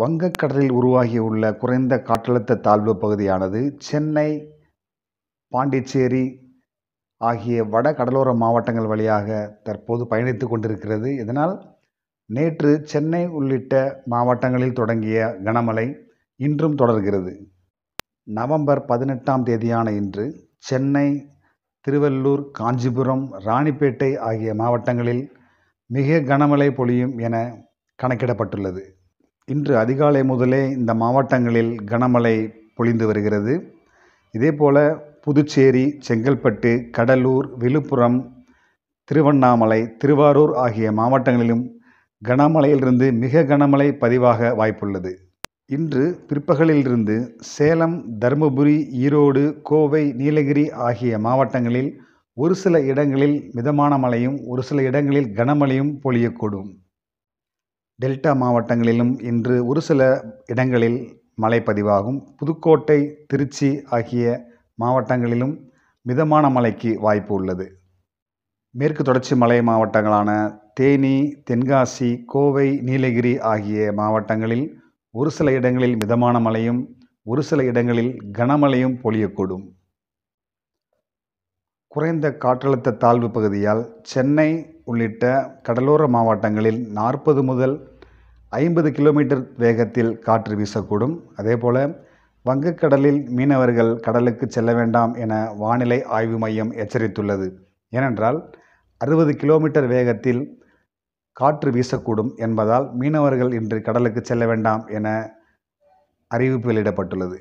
வங்கக்கடலில் உருவாகியுள்ள குறைந்த காற்றழுத்த தாழ்வு பகுதியானது சென்னை பாண்டிச்சேரி ஆகிய வட கடலோர மாவட்டங்கள் வழியாக தற்போது பயணித்து கொண்டிருக்கிறது இதனால் நேற்று சென்னை உள்ளிட்ட மாவட்டங்களில் தொடங்கிய கனமழை இன்றும் தொடர்கிறது நவம்பர் பதினெட்டாம் தேதியான இன்று சென்னை திருவள்ளூர் காஞ்சிபுரம் ராணிப்பேட்டை ஆகிய மாவட்டங்களில் மிக கனமழை பொழியும் என கணக்கிடப்பட்டுள்ளது இன்று அதிகாலை முதலே இந்த மாவட்டங்களில் கனமழை பொழிந்து வருகிறது இதேபோல் புதுச்சேரி செங்கல்பட்டு கடலூர் விழுப்புரம் திருவண்ணாமலை திருவாரூர் ஆகிய மாவட்டங்களிலும் கனமழையிலிருந்து மிக கனமழை பதிவாக வாய்ப்புள்ளது இன்று பிற்பகலிலிருந்து சேலம் தருமபுரி ஈரோடு கோவை நீலகிரி ஆகிய மாவட்டங்களில் ஒரு சில இடங்களில் மிதமான மழையும் ஒரு சில இடங்களில் கனமழையும் பொழியக்கூடும் டெல்டா மாவட்டங்களிலும் இன்று ஒரு சில இடங்களில் மழை பதிவாகும் புதுக்கோட்டை திருச்சி ஆகிய மாவட்டங்களிலும் மிதமான மழைக்கு வாய்ப்பு உள்ளது மேற்கு தொடர்ச்சி மலை மாவட்டங்களான தேனி தென்காசி கோவை நீலகிரி ஆகிய மாவட்டங்களில் ஒரு சில இடங்களில் மிதமான மழையும் ஒரு சில இடங்களில் கனமழையும் பொழியக்கூடும் குறைந்த காற்றழுத்த தாழ்வு பகுதியால் சென்னை உள்ளிட்ட கடலோர மாவட்டங்களில் நாற்பது முதல் ஐம்பது கிலோமீட்டர் வேகத்தில் காற்று வீசக்கூடும் அதேபோல வங்கக்கடலில் மீனவர்கள் கடலுக்கு செல்ல வேண்டாம் என வானிலை ஆய்வு மையம் எச்சரித்துள்ளது ஏனென்றால் அறுபது கிலோமீட்டர் வேகத்தில் காற்று வீசக்கூடும் என்பதால் மீனவர்கள் இன்று கடலுக்கு செல்ல வேண்டாம் என அறிவிப்பு வெளியிடப்பட்டுள்ளது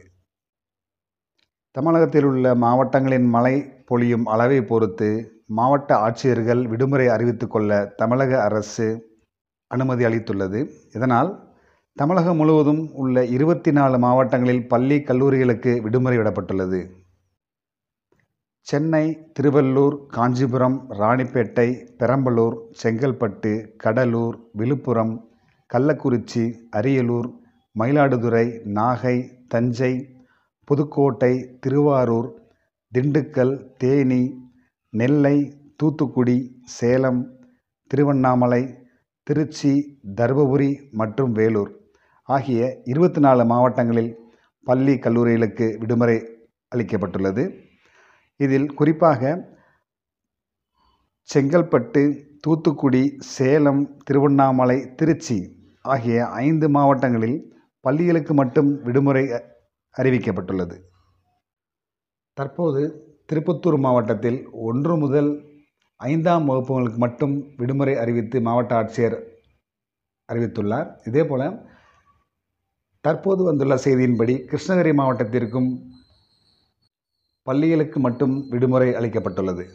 தமிழகத்தில் உள்ள மாவட்டங்களின் மழை பொழியும் அளவை பொறுத்து மாவட்ட ஆட்சியர்கள் விடுமுறை அறிவித்துக்கொள்ள தமிழக அரசு அனுமதி அளித்துள்ளது இதனால் தமிழகம் முழுவதும் உள்ள இருபத்தி நாலு மாவட்டங்களில் பள்ளி கல்லூரிகளுக்கு விடுமுறை விடப்பட்டுள்ளது சென்னை திருவள்ளூர் காஞ்சிபுரம் ராணிப்பேட்டை பெரம்பலூர் செங்கல்பட்டு கடலூர் விழுப்புரம் கள்ளக்குறிச்சி அரியலூர் மயிலாடுதுறை நாகை தஞ்சை புதுக்கோட்டை திருவாரூர் திண்டுக்கல் தேனி நெல்லை தூத்துக்குடி சேலம் திருவண்ணாமலை திருச்சி தருமபுரி மற்றும் வேலூர் ஆகிய இருபத்தி நாலு மாவட்டங்களில் பள்ளி கல்லூரிகளுக்கு விடுமுறை அளிக்கப்பட்டுள்ளது இதில் குறிப்பாக செங்கல்பட்டு தூத்துக்குடி சேலம் திருவண்ணாமலை திருச்சி ஆகிய ஐந்து மாவட்டங்களில் பள்ளிகளுக்கு மட்டும் விடுமுறை அறிவிக்கப்பட்டுள்ளது தற்போது திருப்பத்தூர் மாவட்டத்தில் ஒன்று முதல் ஐந்தாம் வகுப்புகளுக்கு மட்டும் விடுமுறை அறிவித்து மாவட்ட ஆட்சியர் அறிவித்துள்ளார் இதேபோல் தற்போது வந்துள்ள செய்தியின்படி கிருஷ்ணகிரி மாவட்டத்திற்கும் பள்ளிகளுக்கு மட்டும் விடுமுறை அளிக்கப்பட்டுள்ளது